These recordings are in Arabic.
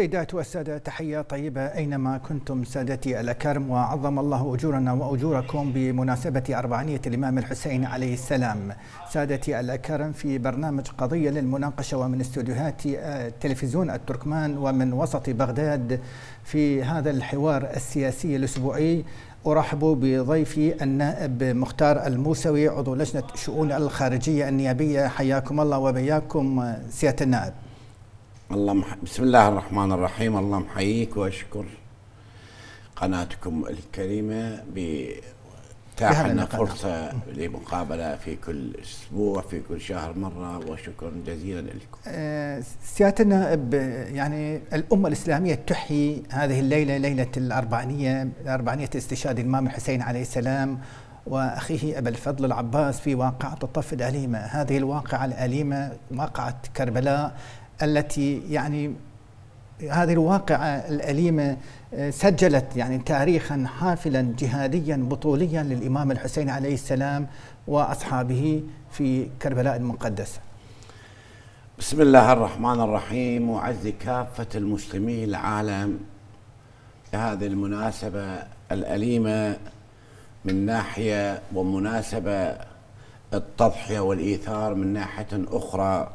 سيدات والسادة تحية طيبة أينما كنتم سادتي الأكرم وعظم الله أجورنا وأجوركم بمناسبة أربعينية الإمام الحسين عليه السلام سادتي الأكرم في برنامج قضية للمناقشة ومن استوديوهات آه، تلفزيون التركمان ومن وسط بغداد في هذا الحوار السياسي الأسبوعي أرحب بضيفي النائب مختار الموسوي عضو لجنة شؤون الخارجية النيابية حياكم الله وبياكم آه، سيادة النائب الله مح... بسم الله الرحمن الرحيم الله محييك واشكر قناتكم الكريمه بتاحنا فرصه لمقابله في كل اسبوع في كل شهر مره وشكرا جزيلا لكم. سياده سيادتنا يعني الامه الاسلاميه تحيي هذه الليله ليله الاربعينيه اربعينيه استشهاد الامام الحسين عليه السلام واخيه ابا الفضل العباس في واقعه الطف الاليمه، هذه الواقعه الاليمه واقعه كربلاء التي يعني هذه الواقعة الأليمة آه، سجلت يعني تاريخا حافلا جهاديا بطوليا للإمام الحسين عليه السلام وأصحابه في كربلاء المقدسة بسم الله الرحمن الرحيم وعز كافة المسلمين العالم هذه المناسبة الأليمة من ناحية ومناسبة التضحية والإيثار من ناحية أخرى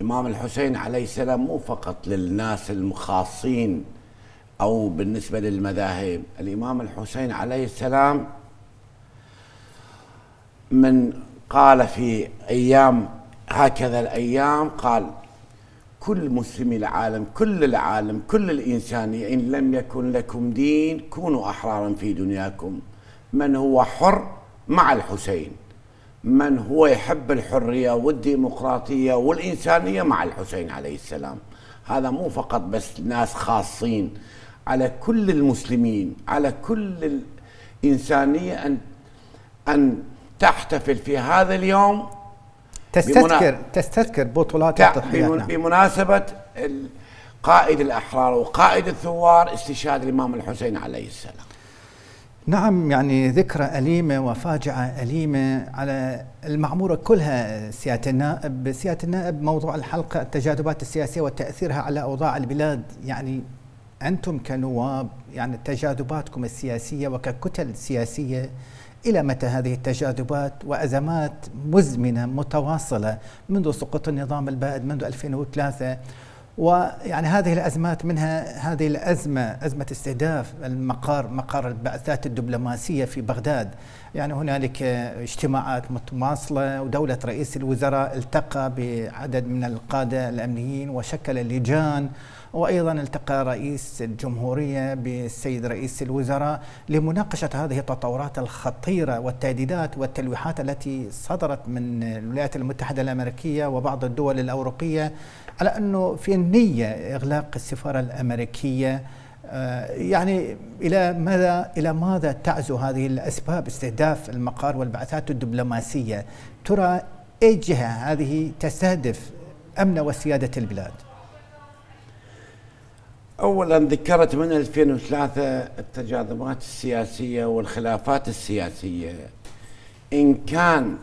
الإمام الحسين عليه السلام مو فقط للناس المخاصين أو بالنسبة للمذاهب الإمام الحسين عليه السلام من قال في أيام هكذا الأيام قال كل مسلمي العالم كل العالم كل الإنسانية إن لم يكن لكم دين كونوا أحرارا في دنياكم من هو حر مع الحسين من هو يحب الحرية والديمقراطية والإنسانية مع الحسين عليه السلام هذا مو فقط بس ناس خاصين على كل المسلمين على كل الإنسانية أن أن تحتفل في هذا اليوم تستذكر بمنا... تستذكر بطولات تحت... نعم. بمناسبة قائد الأحرار وقائد الثوار استشهاد الإمام الحسين عليه السلام نعم يعني ذكرى أليمة وفاجعة أليمة على المعمورة كلها سيادة النائب سيادة النائب موضوع الحلقة التجاذبات السياسية وتأثيرها على أوضاع البلاد يعني أنتم كنواب يعني تجاذباتكم السياسية وككتل سياسية إلى متى هذه التجاذبات وأزمات مزمنة متواصلة منذ سقوط النظام البائد منذ 2003 ويعني هذه الازمات منها هذه الازمه ازمه استهداف المقار مقر البعثات الدبلوماسيه في بغداد يعني هنالك اجتماعات متواصله ودوله رئيس الوزراء التقى بعدد من القاده الامنيين وشكل لجان وأيضا التقى رئيس الجمهورية بالسيد رئيس الوزراء لمناقشة هذه التطورات الخطيرة والتهديدات والتلويحات التي صدرت من الولايات المتحدة الأمريكية وبعض الدول الأوروبية على أنه في النية إغلاق السفارة الأمريكية آه، يعني الى ماذا الى ماذا تعزو هذه الاسباب استهداف المقار والبعثات الدبلوماسيه ترى اي جهه هذه تستهدف امن وسياده البلاد اولا ذكرت من 2003 التجاذبات السياسيه والخلافات السياسيه ان كان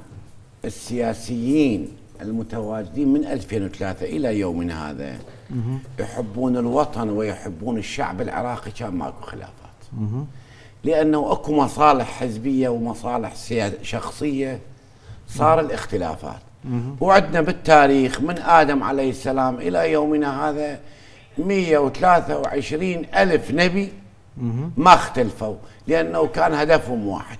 السياسيين المتواجدين من 2003 الى يومنا هذا يحبون الوطن ويحبون الشعب العراقي كان ماكو خلافات لانه اكو مصالح حزبيه ومصالح شخصيه صار الاختلافات وعندنا بالتاريخ من ادم عليه السلام الى يومنا هذا 123 ألف نبي ما اختلفوا لأنه كان هدفهم واحد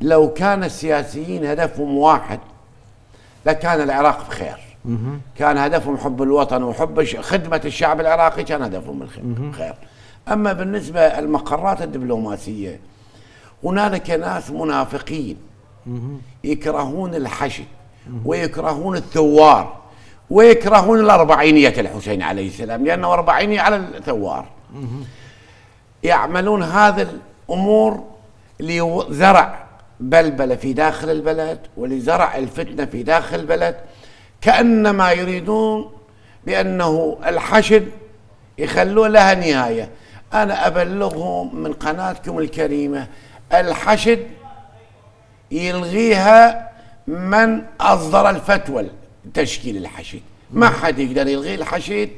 لو كان السياسيين هدفهم واحد لكان العراق بخير كان هدفهم حب الوطن وحب خدمة الشعب العراقي كان هدفهم بخير أما بالنسبة المقرات الدبلوماسية هنالك ناس منافقين يكرهون الحشد ويكرهون الثوار ويكرهون الأربعينية الحسين عليه السلام لأنه أربعيني على الثوار يعملون هذه الأمور لزرع بلبلة في داخل البلد ولزرع الفتنة في داخل البلد كأنما يريدون بأنه الحشد يخلون لها نهاية أنا أبلغهم من قناتكم الكريمة الحشد يلغيها من أصدر الفتوى تشكيل الحشيد ما حد يقدر يلغي الحشيد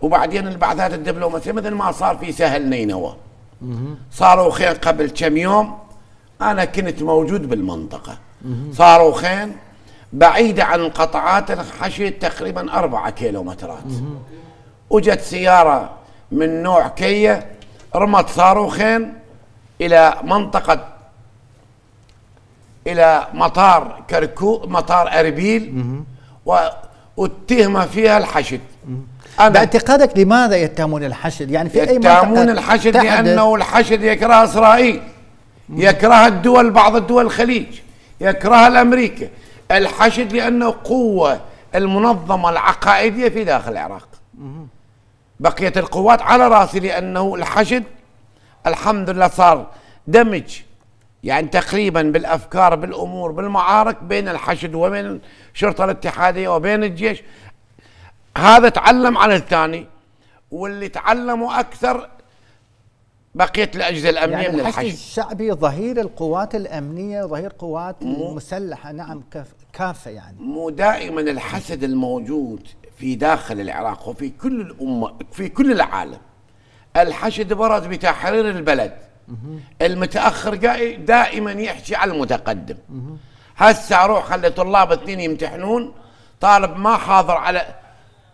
وبعدين البعثات الدبلوماسيه مثل ما صار في سهل نينوى صاروخين قبل كم يوم انا كنت موجود بالمنطقه صاروخين بعيده عن قطعات الحشيد تقريبا أربعة كيلومترات وجت سياره من نوع كيه رمت صاروخين الى منطقه الى مطار كركو مطار اربيل واتهم فيها الحشد أنا باعتقادك لماذا يتهمون الحشد يعني في أي يتهمون الحشد لأنه الحشد يكره إسرائيل يكره الدول بعض الدول الخليج يكره الأمريكا الحشد لأنه قوة المنظمة العقائدية في داخل العراق بقيت القوات على راسي لأنه الحشد الحمد لله صار دمج يعني تقريبا بالافكار بالامور بالمعارك بين الحشد وبين الشرطه الاتحاديه وبين الجيش هذا تعلم عن الثاني واللي تعلموا اكثر بقيه الاجهزه الامنيه يعني من الحشد الشعبي ظهير القوات الامنيه ظهير قوات مسلحه نعم كافه يعني مو دائما الحسد الموجود في داخل العراق وفي كل الامه في كل العالم الحشد برز بتحرير البلد المتاخر دائما يحكي على المتقدم هسه اروح خلي طلاب اثنين يمتحنون طالب ما حاضر على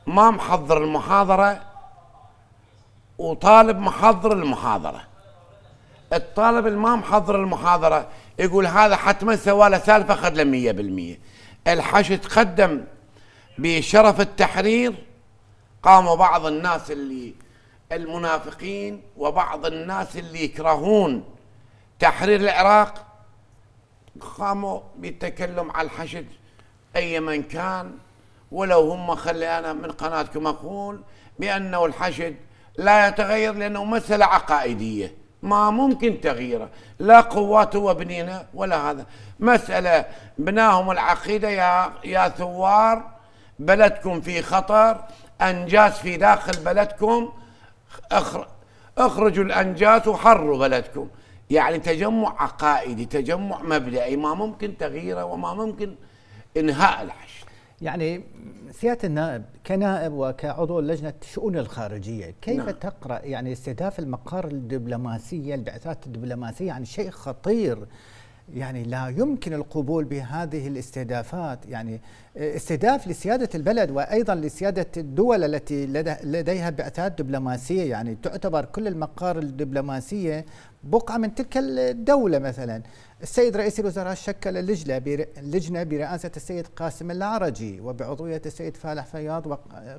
ما محضر المحاضره وطالب محضر المحاضره الطالب اللي ما محضر المحاضره يقول هذا حتما سوى له سالفه اخذ له 100% الحش تقدم بشرف التحرير قاموا بعض الناس اللي المنافقين وبعض الناس اللي يكرهون تحرير العراق قاموا بالتكلم على الحشد اي من كان ولو هم خلي انا من قناتكم اقول بانه الحشد لا يتغير لانه مساله عقائديه ما ممكن تغييره لا قوات وبنينا ولا هذا مساله بناهم العقيده يا يا ثوار بلدكم في خطر انجاز في داخل بلدكم اخرجوا الانجات وحروا بلدكم يعني تجمع عقائدي تجمع مبدئي ما ممكن تغييره وما ممكن انهاء العشر يعني سياده النائب كنائب وكعضو لجنه الشؤون الخارجيه كيف نعم. تقرا يعني استهداف المقار الدبلوماسيه البعثات الدبلوماسيه عن شيء خطير يعني لا يمكن القبول بهذه الاستهدافات يعني استهداف لسيادة البلد وأيضا لسيادة الدول التي لديها بعثات دبلوماسية يعني تعتبر كل المقار الدبلوماسية بقعة من تلك الدولة مثلا السيد رئيس الوزراء شكل اللجنة لجنة برئاسة السيد قاسم العرجي وبعضوية السيد فالح فياض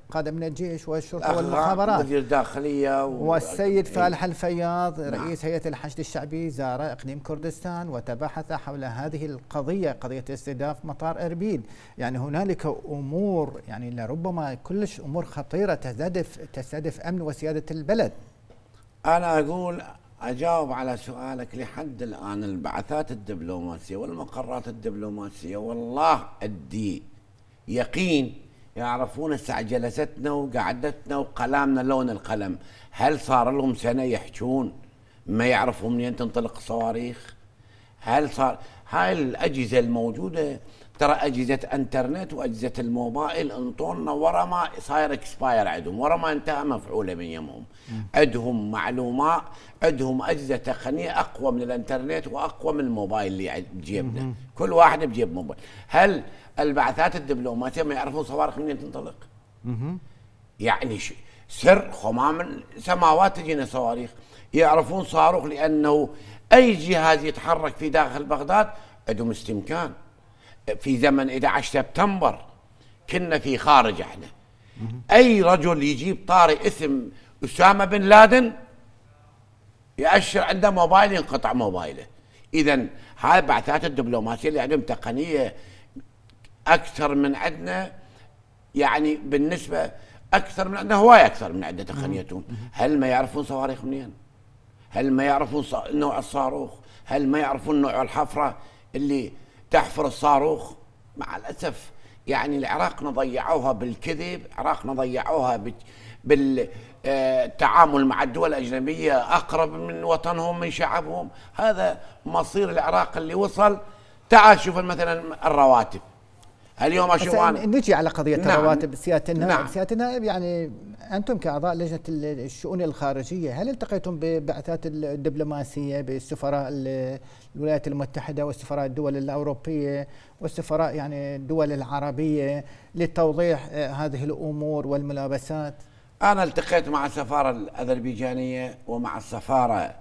وقادة من الجيش والشرطة والمخابرات وزير الداخلية و... والسيد إيه. فالح الفياض نعم. رئيس هيئة الحشد الشعبي زار إقليم كردستان وتباحث حول هذه القضية قضية استهداف مطار أربيل يعني هنالك أمور يعني لربما كلش أمور خطيرة تستهدف تستهدف أمن وسيادة البلد أنا أقول أجاوب على سؤالك لحد الآن البعثات الدبلوماسية والمقرات الدبلوماسية والله أدي يقين يعرفون الساعة جلستنا وقعدتنا وقلامنا لون القلم هل صار لهم سنة يحجون ما يعرفوا منين تنطلق الصواريخ هل صار هاي الأجهزة الموجودة ترى اجهزه انترنت واجهزه الموبايل انطونا ورا ما صاير اكسباير عندهم ورا ما انتهى مفعوله من يمهم عندهم معلومات عندهم اجهزه تقنيه اقوى من الانترنت واقوى من الموبايل اللي بجيبنا كل واحد بجيب موبايل هل البعثات الدبلوماسيه ما يعرفون صواريخ منين تنطلق يعني سر خمام سماوات تجينا صواريخ يعرفون صاروخ لانه اي جهاز يتحرك في داخل بغداد عندهم استمكان في زمن 11 سبتمبر كنا في خارج احنا اي رجل يجيب طاري اسم اسامه بن لادن يأشر عنده موبايل ينقطع موبايله اذا هاي بعثات الدبلوماسيه اللي عندهم تقنيه اكثر من عندنا يعني بالنسبه اكثر من عندنا هواي اكثر من عندنا تقنيتهم هل ما يعرفون صواريخ منين؟ هل ما يعرفون نوع الصاروخ؟ هل ما يعرفون نوع الحفره اللي تحفر الصاروخ مع الاسف يعني العراق ضيعوها بالكذب العراق ضيعوها بالتعامل آه، مع الدول الأجنبية أقرب من وطنهم من شعبهم هذا مصير العراق اللي وصل تعال شوف مثلا الرواتب اليوم اشوف انا نجي على قضيه نعم الرواتب سياده النائب نعم سياده النائب يعني انتم كاعضاء لجنه الشؤون الخارجيه هل التقيتم ببعثات الدبلوماسيه بالسفراء الولايات المتحدة والسفراء الدول الأوروبية والسفراء يعني الدول العربية لتوضيح آه، هذه الأمور والملابسات أنا التقيت مع السفارة الأذربيجانية ومع السفارة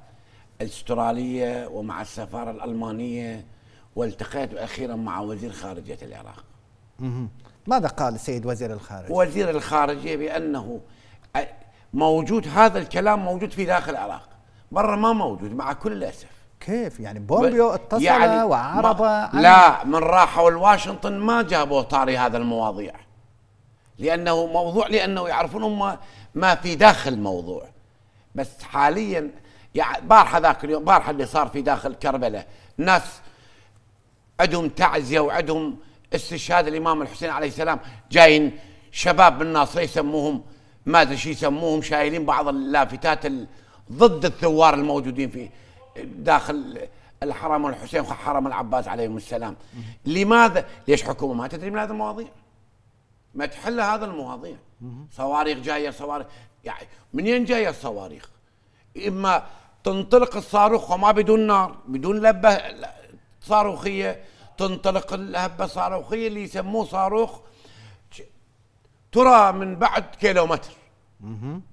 الاسترالية ومع السفارة الألمانية والتقيت أخيرا مع وزير خارجية العراق ماذا قال السيد وزير الخارجية؟ وزير الخارجية بأنه آه، موجود هذا الكلام موجود في داخل العراق برا ما موجود مع كل الأسف كيف يعني بومبيو اتصل يعني وعرب لا من راحوا لواشنطن ما جابوا طاري هذا المواضيع لانه موضوع لانه يعرفون ما, ما في داخل الموضوع بس حاليا يعني بارحه ذاك اليوم بارحه اللي صار في داخل كربلاء ناس عندهم تعزيه وعندهم استشهاد الامام الحسين عليه السلام جايين شباب من الناصريه يسموهم ما ادري شو يسموهم شايلين بعض اللافتات ضد الثوار الموجودين فيه داخل الحرم الحسين وحرم العباس عليهم السلام لماذا ليش حكومه ما تدري من هذه المواضيع ما تحل هذا المواضيع صواريخ جايه صواريخ يعني منين جايه الصواريخ اما تنطلق الصاروخ وما بدون نار بدون لبه صاروخيه تنطلق الهبه الصاروخيه اللي يسموه صاروخ ترى من بعد كيلومتر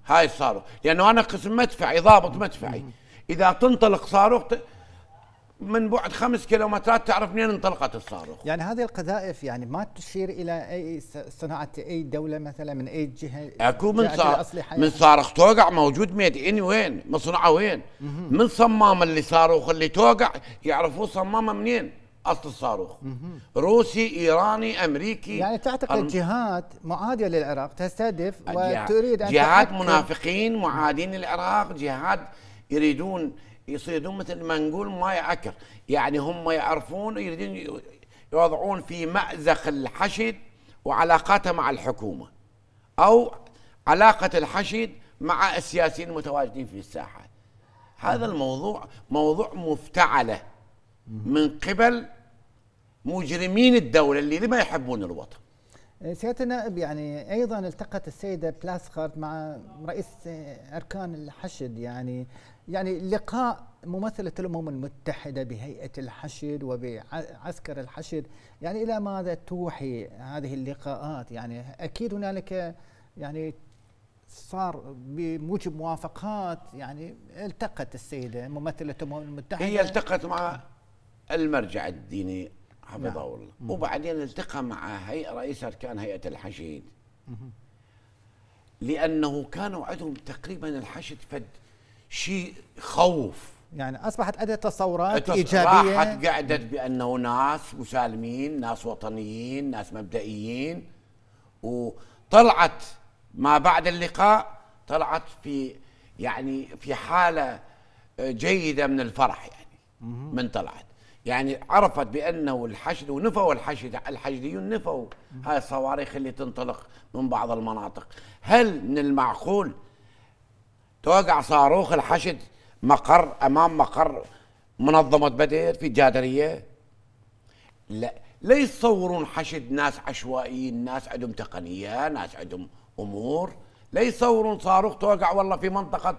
هاي الصاروخ لانه انا قسم مدفعي ضابط مدفعي اذا تنطلق صاروخ من بعد خمس كيلومترات تعرف منين انطلقت الصاروخ يعني هذه القذائف يعني ما تشير الى اي صناعه اي دوله مثلا من اي جهه اكو من صار من صاروخ توقع موجود ميد ان وين مصنعه وين من صمام اللي صاروخ اللي توقع يعرفوا صمامه منين اصل الصاروخ روسي ايراني امريكي يعني تعتقد أم... جهات معاديه للعراق تستهدف وتريد ان جهات منافقين معادين للعراق جهات يريدون يصيدون مثل ما نقول ما يعكر يعني هم يعرفون يريدون يوضعون في مأزق الحشد وعلاقاته مع الحكومة أو علاقة الحشد مع السياسيين المتواجدين في الساحة هذا الموضوع موضوع مفتعلة من قبل مجرمين الدولة اللي ما يحبون الوطن سيادة النائب يعني أيضا التقت السيدة بلاسخارد مع رئيس أركان الحشد يعني يعني لقاء ممثلة الأمم المتحدة بهيئة الحشد وبعسكر الحشد يعني إلى ماذا توحي هذه اللقاءات يعني أكيد هنالك يعني صار بموجب موافقات يعني التقت السيدة ممثلة الأمم المتحدة هي التقت مع المرجع الديني حفظه نعم. الله وبعدين التقى مع هيئة رئيس أركان هيئة الحشيد لأنه كان عندهم تقريبا الحشد فد شيء خوف يعني اصبحت اداه تصورات ايجابيه راحت قعدت بانه ناس مسالمين ناس وطنيين ناس مبدئيين وطلعت ما بعد اللقاء طلعت في يعني في حاله جيده من الفرح يعني من طلعت يعني عرفت بانه الحشد ونفوا الحشد الحشديون نفوا هاي الصواريخ اللي تنطلق من بعض المناطق هل من المعقول توقع صاروخ الحشد مقر امام مقر منظمه بدر في جادريه لا لا يتصورون حشد ناس عشوائيين ناس عندهم تقنيه ناس عندهم امور لا يصورون صاروخ توقع والله في منطقه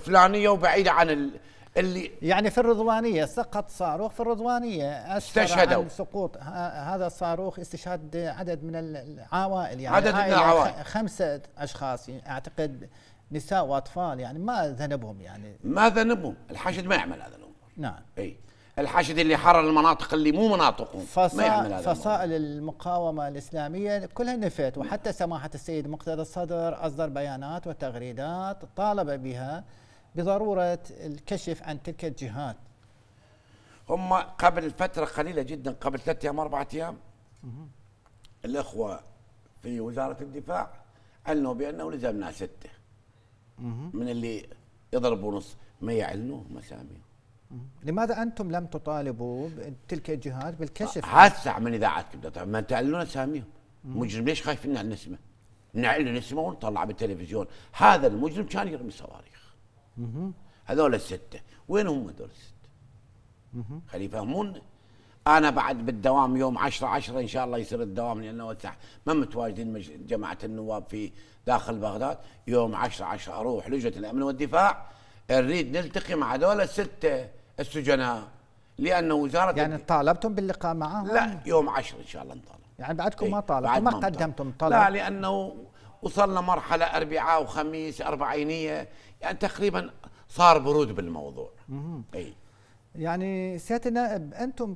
فلانيه وبعيده عن اللي يعني في الرضوانيه سقط صاروخ في الرضوانيه استشهدوا عن سقوط هذا الصاروخ استشهاد عدد من العوائل يعني عدد من العوائل خمسه اشخاص يعني اعتقد نساء واطفال يعني ما ذنبهم يعني ما ذنبهم الحاشد ما يعمل هذا الامر نعم اي الحاشد اللي حرر المناطق اللي مو مناطقهم فصا... ما يعمل هذا فصائل المقاومه الاسلاميه كلها نفت وحتى سماحه السيد مقتدى الصدر اصدر بيانات وتغريدات طالب بها بضروره الكشف عن تلك الجهات هم قبل فتره قليله جدا قبل ثلاثة ايام اربعة ايام الاخوه في وزاره الدفاع اعلنوا بانه لزمنا سته من اللي يضربوا نص ما يعلنوه مسامي لماذا انتم لم تطالبوا تلك الجهات بالكشف؟ هسه آه، من اذاعتكم ما تعلنون اساميهم مجرم ليش خايفين على نسمه؟ نعلن اسمه ونطلع بالتلفزيون هذا المجرم كان يرمي صواريخ هذول السته وين هم هذول السته؟ خليه يفهمون انا بعد بالدوام يوم 10 10 ان شاء الله يصير الدوام لانه وسع ما متواجدين جماعه النواب في داخل بغداد يوم 10 10 اروح لجنه الامن والدفاع نريد نلتقي مع دول السته السجناء لان وزاره يعني طالبتم باللقاء معهم؟ لا يوم 10 ان شاء الله نطالب يعني بعدكم إيه، ما طالبتم بعد ما, ما قدمتم طلب لا لانه وصلنا مرحله اربعاء وخميس اربعينيه يعني تقريبا صار برود بالموضوع. اي يعني سياده النائب انتم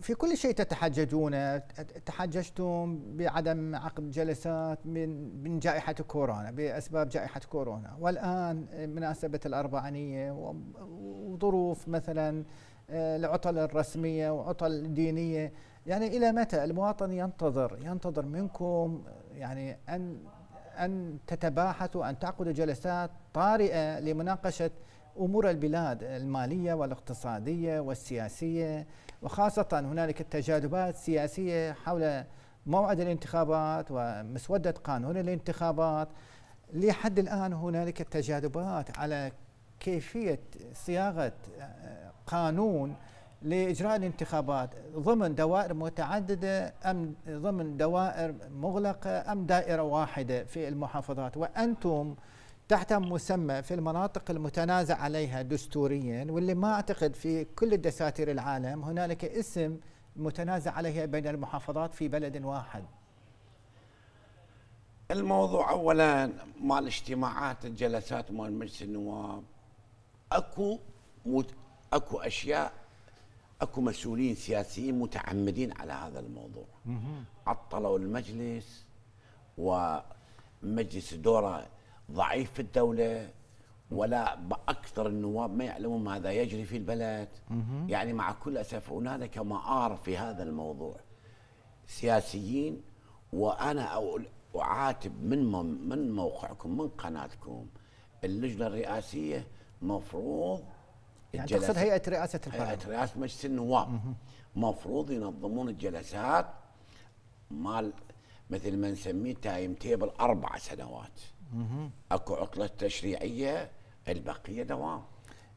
في كل شيء تتحججون تحججتم بعدم عقد جلسات من من جائحه كورونا باسباب جائحه كورونا والان مناسبه الأربعينية وظروف مثلا آه، العطل الرسميه وعطل دينيه يعني الى متى المواطن ينتظر ينتظر منكم يعني ان ان تتباحثوا ان تعقدوا جلسات طارئه لمناقشه امور البلاد الماليه والاقتصاديه والسياسيه وخاصه هنالك التجاذبات السياسيه حول موعد الانتخابات ومسوده قانون الانتخابات لحد الان هنالك تجاذبات على كيفيه صياغه آه، قانون لاجراء الانتخابات ضمن دوائر متعدده ام ضمن دوائر مغلقه ام دائره واحده في المحافظات وانتم تحت مسمى في المناطق المتنازع عليها دستوريا واللي ما اعتقد في كل الدساتير العالم هنالك اسم متنازع عليها بين المحافظات في بلد واحد الموضوع اولا مع الاجتماعات الجلسات مال مجلس النواب اكو مت... اكو اشياء اكو مسؤولين سياسيين متعمدين على هذا الموضوع عطلوا المجلس ومجلس دوره ضعيف في الدوله ولا اكثر النواب ما يعلمون ماذا يجري في البلد يعني مع كل اسف هنالك مآر في هذا الموضوع سياسيين وانا اعاتب من من موقعكم من قناتكم اللجنه الرئاسيه مفروض يعني تقصد هيئه رئاسه البرلمان هيئه رئاسه مجلس النواب مفروض ينظمون الجلسات مال مثل ما نسميه تايم تيبل اربع سنوات اكو عطله تشريعيه البقيه دوام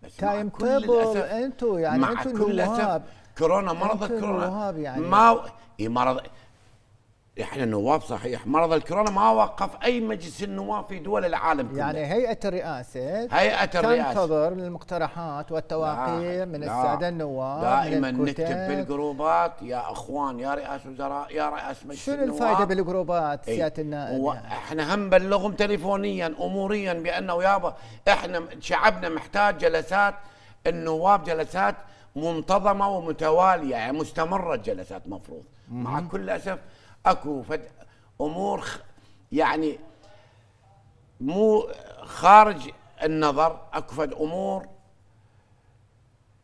بس تايم تيبل انتم يعني انتم كورونا مرض كورونا يعني. ما إيه، مرض احنا نواب صحيح مرض الكورونا ما وقف اي مجلس النواب في دول العالم كله يعني هيئه الرئاسه هيئه الرئاسه تنتظر المقترحات والتواقيع من الساده النواب دائما نكتب بالجروبات يا اخوان يا رئاس وزراء يا رئاس مجلس شنو الفائده بالجروبات إيه. سياده النائب؟ يعني؟ احنا هم بلغهم تليفونيا اموريا بانه يابا احنا شعبنا محتاج جلسات النواب جلسات منتظمه ومتواليه يعني مستمره الجلسات مفروض مع كل اسف اكو امور يعني مو خارج النظر اكو امور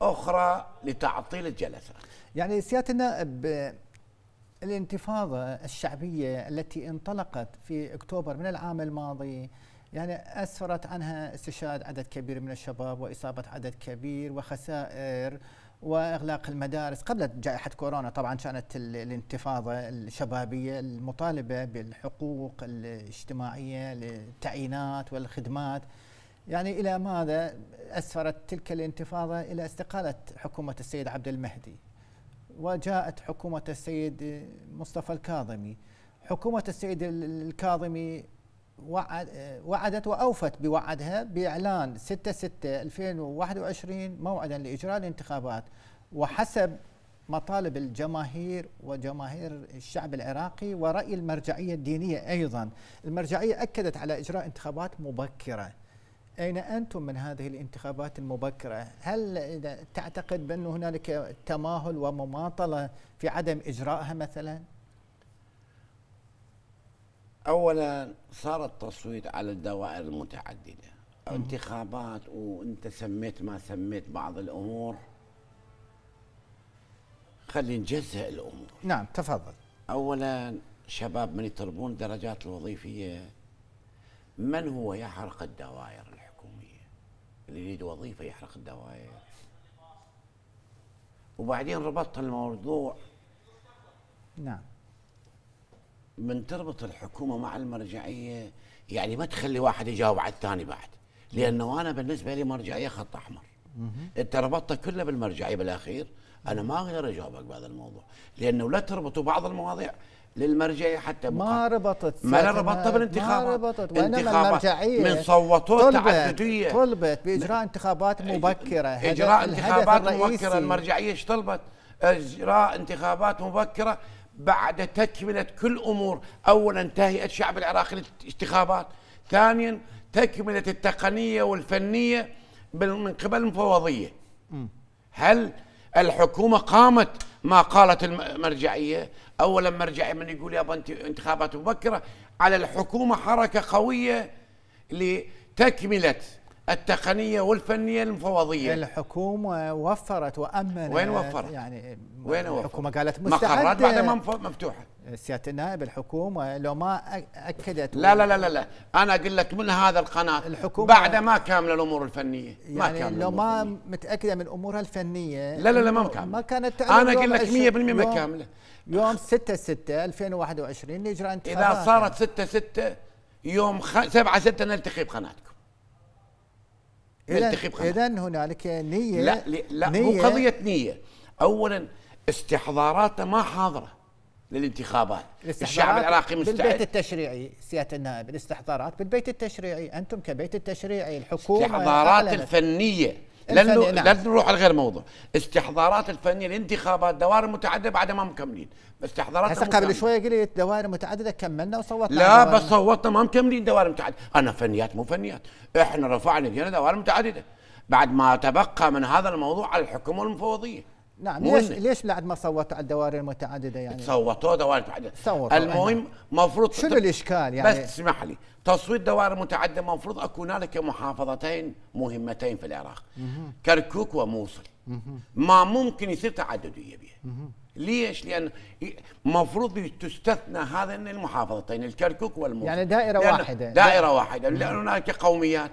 اخرى لتعطيل الجلسه يعني سيادتنا الانتفاضه الشعبيه التي انطلقت في اكتوبر من العام الماضي يعني اسفرت عنها استشهاد عدد كبير من الشباب واصابه عدد كبير وخسائر واغلاق المدارس قبل جائحه كورونا طبعا كانت الانتفاضه الشبابيه المطالبه بالحقوق الاجتماعيه للتعيينات والخدمات يعني الى ماذا اسفرت تلك الانتفاضه الى استقاله حكومه السيد عبد المهدي وجاءت حكومه السيد مصطفى الكاظمي حكومه السيد الكاظمي وعدت واوفت بوعدها باعلان 6 6 2021 موعدا لاجراء الانتخابات وحسب مطالب الجماهير وجماهير الشعب العراقي ورأي المرجعية الدينية أيضا المرجعية أكدت على إجراء انتخابات مبكرة أين أنتم من هذه الانتخابات المبكرة؟ هل تعتقد بأن هنالك تماهل ومماطلة في عدم إجرائها مثلاً؟ اولا صار التصويت على الدوائر المتعدده انتخابات وانت سميت ما سميت بعض الامور خلي نجزئ الامور نعم تفضل اولا شباب من يطلبون درجات الوظيفيه من هو يحرق الدوائر الحكوميه اللي يريد وظيفه يحرق الدوائر وبعدين ربطت الموضوع نعم من تربط الحكومه مع المرجعيه يعني ما تخلي واحد يجاوب على الثاني بعد لانه انا بالنسبه لي مرجعيه خط احمر انت ربطته كله بالمرجعيه بالاخير انا ما اقدر اجاوبك بهذا الموضوع لانه لا تربطوا بعض المواضيع للمرجعيه حتى ما ربطت ما ربطت بالانتخابات ما ربطت وانما المرجعيه من صوتوا تعدديه طلبت باجراء انتخابات مبكره اجراء انتخابات مبكره المرجعيه ايش طلبت؟ اجراء انتخابات مبكره بعد تكملة كل أمور أولا تهيئة الشعب العراقي للانتخابات ثانيا تكملة التقنية والفنية من قبل المفوضية هل الحكومة قامت ما قالت المرجعية أولا مرجعية من يقول يابا انتخابات مبكرة على الحكومة حركة قوية لتكملة التقنيه والفنيه المفوضيه يعني الحكومه وفرت وامنت وين وفرت؟ يعني وين وفرت؟ الحكومه قالت مستعده مقرات بعدها مفتوحه سياده النائب الحكومه لو ما اكدت لا لا لا لا انا اقول لك من هذا القناه الحكومه بعد ما كامله الامور الفنيه ما يعني كامله لو ما متاكده من امورها الفنيه لا لا لا ما كامله ما كانت انا اقول لك 100% ما كامله يوم 6 6 2021 نجرى انتخابات اذا صارت 6 6 يوم 7 6 نلتقي بقناتكم ننتخب خمس اذا هنالك نيه لا لا نية مو قضيه نيه اولا استحضاراته ما حاضره للانتخابات الشعب العراقي مستعد بالبيت التشريعي سياده النائب الاستحضارات بالبيت التشريعي انتم كبيت التشريعي الحكومه استحضارات الفنيه لا نعم. نروح على غير موضوع استحضارات الفنيه الانتخابات دوائر متعدده بعد ما مكملين استحضارات هسه قبل شويه قلت دوائر متعدده كملنا وصوتنا لا بس صوتنا ما مكملين دوائر متعدده انا فنيات مو فنيات احنا رفعنا دوائر متعدده بعد ما تبقى من هذا الموضوع على الحكومه المفوضيه نعم ليش ليش بعد ما صوتوا على الدوائر المتعدده يعني صوتوا دوائر متعدده صوتوا المهم المفروض نعم. شنو الاشكال يعني بس اسمح لي تصويت دوائر متعدده المفروض اكو هنالك محافظتين مهمتين في العراق كركوك وموصل ما ممكن يصير تعدديه بها ليش؟ لان المفروض تستثنى هذين المحافظتين الكركوك والموصل يعني دائره واحده دائره واحده لان هنالك قوميات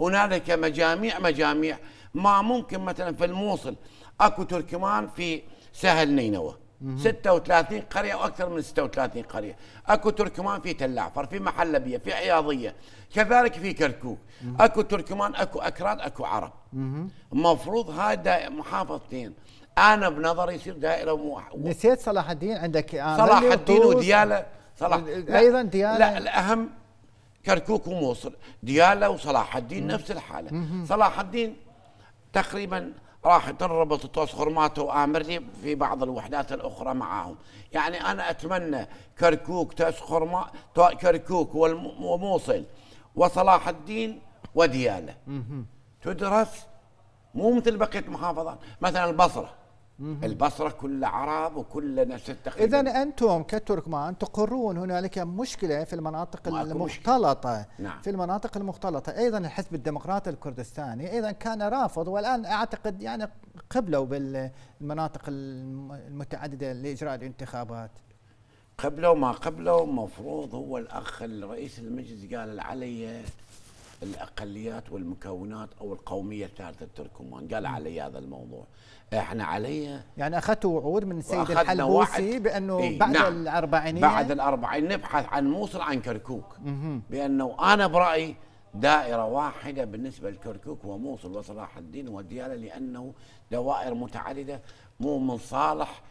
هنالك مجاميع مجاميع ما ممكن مثلا في الموصل اكو تركمان في سهل نينوى 36 قريه واكثر من 36 قريه، اكو تركمان في تل عفر في محلبيه، في عياضيه، كذلك في كركوك، اكو تركمان، اكو اكراد، اكو عرب. المفروض هذا محافظتين، انا بنظري يصير دائره مو نسيت صلاح الدين عندك آه، صلاح الدين ودياله صلاح ايضا دياله لا الاهم كركوك وموصل، دياله وصلاح الدين مم. نفس الحاله، مم. صلاح الدين تقريبا راح ربطت تسخرماته وامرني في بعض الوحدات الاخرى معاهم يعني انا اتمنى كركوك تسخرما كركوك وموصل وصلاح الدين ودياله تدرس مو مثل بقيه المحافظات مثلا البصره البصرة كل عرب وكل ناس تقريبا إذا أنتم كتركمان تقرون هنالك مشكلة في المناطق المختلطة نعم. في المناطق المختلطة أيضا الحزب الديمقراطي الكردستاني أيضا كان رافض والآن أعتقد يعني قبلوا بالمناطق المتعددة لإجراء الانتخابات قبلوا ما قبلوا مفروض هو الأخ الرئيس المجلس قال علي الاقليات والمكونات او القوميه الثالثه التركمان قال علي هذا الموضوع احنا علي يعني اخذت وعود من السيد الحلبوسي بانه إيه بعد نعم الاربعينيه بعد الاربعين نبحث عن موصل عن كركوك بانه انا برايي دائرة واحدة بالنسبة لكركوك وموصل وصلاح الدين وديالة لأنه دوائر متعددة مو من صالح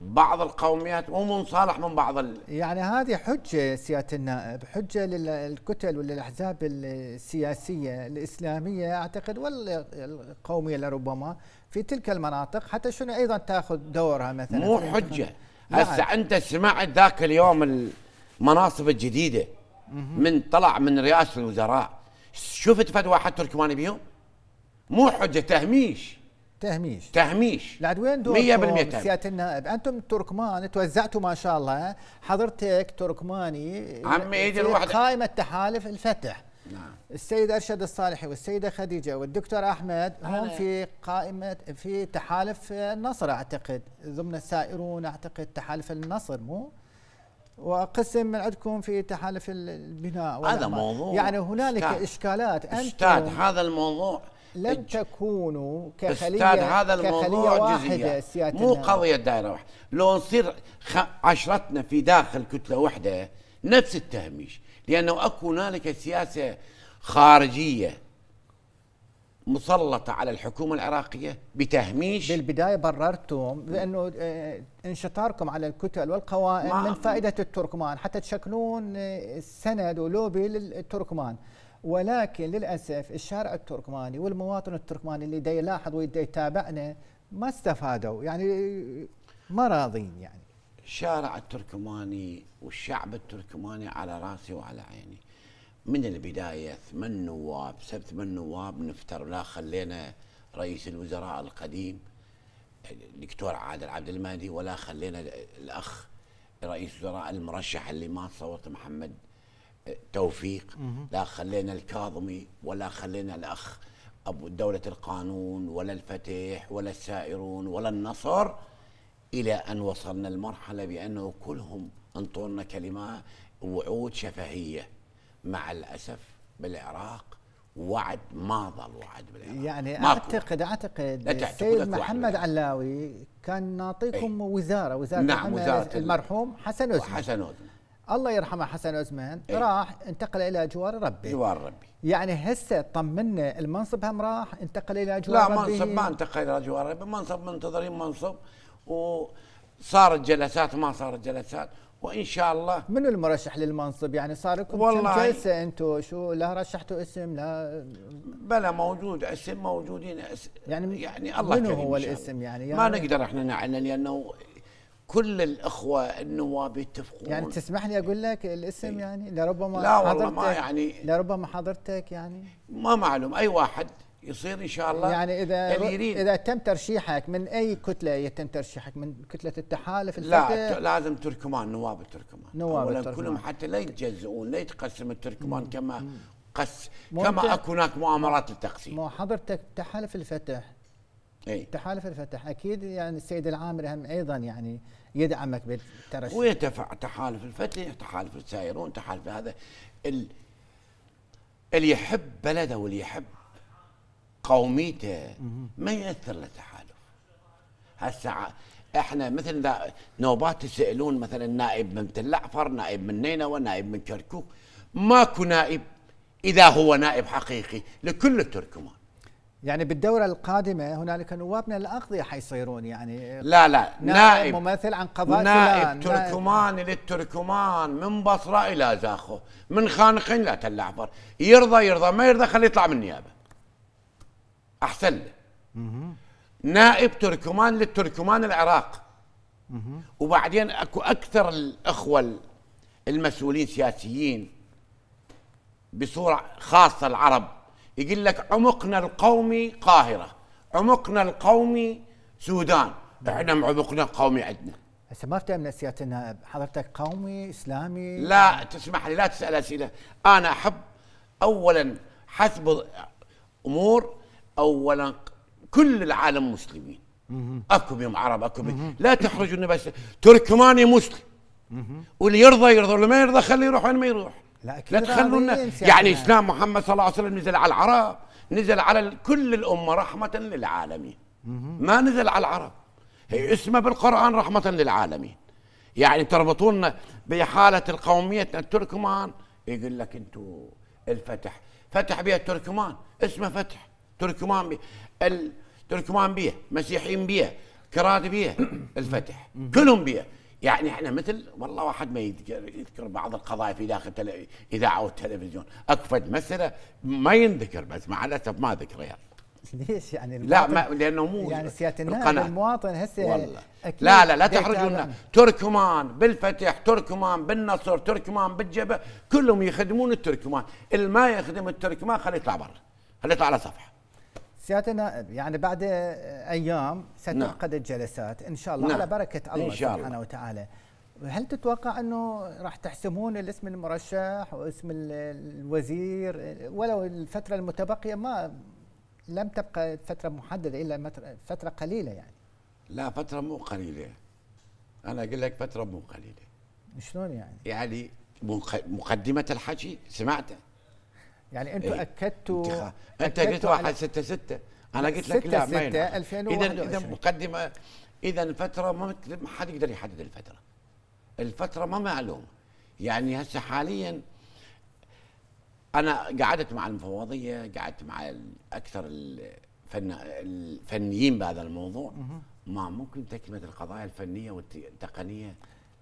بعض القوميات صالح من بعض ال... يعني هذه حجة سيادة النائب حجة للكتل وللأحزاب السياسية الإسلامية أعتقد والقومية لربما في تلك المناطق حتى شنو أيضا تأخذ دورها مثلا مو حجة هسه أنت سمعت ذاك اليوم المناصب الجديدة من طلع من رئاسة الوزراء شفت فتوى حتى تركماني بيوم مو حجة تهميش تهميش تهميش لعدوين دوركم النائب انتم تركمان توزعتوا ما شاء الله حضرتك تركماني عمي ايدي الواحد قائمه تحالف الفتح نعم السيد ارشد الصالحي والسيده خديجه والدكتور احمد هم في قائمه في تحالف النصر اعتقد ضمن السائرون اعتقد تحالف النصر مو وقسم من عندكم في تحالف البناء هذا موضوع يعني هنالك اشكالات استاذ هذا الموضوع لن تكونوا كخليه استاذ هذا الموضوع جزئيه مو قضيه دائره واحده لو نصير عشرتنا في داخل كتله واحده نفس التهميش لانه اكو هنالك سياسه خارجيه مسلطة على الحكومة العراقية بتهميش بالبداية بررتم بأنه آه، انشطاركم على الكتل والقوائم من فائدة التركمان حتى تشكلون آه، سند ولوبي للتركمان ولكن للاسف الشارع التركماني والمواطن التركماني اللي دا يلاحظ ويدا يتابعنا ما استفادوا يعني ما راضين يعني الشارع التركماني والشعب التركماني على راسي وعلى عيني من البدايه ثمان نواب سبع ثمان نواب نفتر لا خلينا رئيس الوزراء القديم الدكتور عادل عبد المهدي ولا خلينا الاخ رئيس الوزراء المرشح اللي ما صوت محمد توفيق لا خلينا الكاظمي ولا خلينا الاخ ابو دوله القانون ولا الفتح ولا السائرون ولا النصر الى ان وصلنا المرحله بانه كلهم انطونا كلمات وعود شفهيه مع الاسف بالعراق وعد ما ظل وعد بالعراق يعني ماكو. اعتقد اعتقد السيد محمد علاوي كان نعطيكم إيه. وزاره وزاره نعم وزاره المرحوم حسن وزني حسن وزني الله يرحمه حسن عثمان ايه؟ راح انتقل الى جوار ربي جوار ربي يعني هسه طمنا المنصب هم راح انتقل الى جوار لا ربي لا منصب ما انتقل الى جوار ربي منصب منتظرين منصب وصارت جلسات ما صارت جلسات وان شاء الله منو المرشح للمنصب يعني صار لكم والله جلسه انتم شو لا رشحتوا اسم لا بلا موجود اسم موجودين اسم يعني يعني الله منو هو الاسم يعني, يعني ما نقدر احنا نعلن لانه كل الاخوه النواب يتفقون يعني تسمح لي اقول لك الاسم ايه يعني لربما لا والله ما يعني لربما حضرتك يعني ما معلوم اي واحد يصير ان شاء الله يعني اذا اذا تم ترشيحك من اي كتله يتم ترشيحك من كتله التحالف لا لازم تركمان نواب التركمان نواب التركمان. كلهم حتى لا يتجزؤون لا يتقسم التركمان كما قس كما اكو هناك مؤامرات للتقسيم مو حضرتك تحالف الفتح اي تحالف الفتح اكيد يعني السيد العامري هم ايضا يعني يدعمك بالترشح ويتفع تحالف الفتح تحالف السائرون تحالف هذا ال... اللي يحب بلده واللي يحب قوميته ما يأثر له تحالف هسه احنا مثل نوبات يسالون مثلا نائب من تلعفر نائب من نينوى نائب من كركوك ماكو نائب اذا هو نائب حقيقي لكل التركمان يعني بالدورة القادمة هنالك نواب من الأقضية حيصيرون يعني لا لا نائب, نائب ممثل عن قضاء نائب تركمان للتركمان من بصرة إلى زاخو من خانقين لا تل أحبر يرضى يرضى ما يرضى خليه يطلع من النيابة أحسن له نائب تركمان للتركمان العراق وبعدين اكو اكثر الاخوه المسؤولين سياسيين بصوره خاصه العرب يقول لك عمقنا القومي قاهره عمقنا القومي سودان احنا عمقنا القومي عندنا هسه ما افتهم من حضرتك قومي اسلامي لا تسمح لي لا تسال اسئله انا احب اولا حسب امور اولا كل العالم مسلمين اكو بهم عرب اكو بهم لا تحرجون بس تركماني مسلم واللي يرضى يرضى واللي ما يرضى خليه يروح وين ما يروح لا أكيد لا تخلونا يعني اسلام محمد صلى الله عليه وسلم نزل على العرب نزل على كل الامه رحمه للعالمين ما نزل على العرب هي اسمه بالقران رحمه للعالمين يعني تربطونا بحاله القوميه التركمان يقول لك انتم الفتح فتح بها التركمان اسمه فتح تركمان بيه التركمان بيه مسيحيين بيه كراد بيه الفتح كلهم بيه يعني احنا مثل والله واحد ما يذكر بعض القضايا في داخل الاذاعه او التلفزيون اكفد مساله ما ينذكر بس مع الاسف ما ذكرها يعني. ليش يعني لا ما لانه مو يعني سياده الناس المواطن هسه لا لا لا تحرجونا تركمان بالفتح تركمان بالنصر تركمان بالجبه كلهم يخدمون التركمان اللي ما يخدم التركمان خليه يطلع برا خليه يطلع على صفحه سيادتنا يعني بعد ايام ستعقد نعم. الجلسات ان شاء الله نعم. على بركه الله, إن شاء الله. وتعالى هل تتوقع انه راح تحسمون الاسم المرشح واسم الوزير ولو الفتره المتبقيه ما لم تبقى فتره محدده الا فتره قليله يعني لا فتره مو قليله انا اقول لك فتره مو قليله شلون يعني يعني مقدمه الحكي سمعته يعني انتم إيه؟ اكدتوا انت, قلت واحد 6 6 انا قلت لك لا 6 6 2021 اذا مقدمه اذا الفتره ما حد يقدر يحدد الفتره الفتره ما معلومه يعني هسه حاليا انا قعدت مع المفوضيه قعدت مع اكثر الفن الفنيين بهذا الموضوع ما ممكن تكمله القضايا الفنيه والتقنيه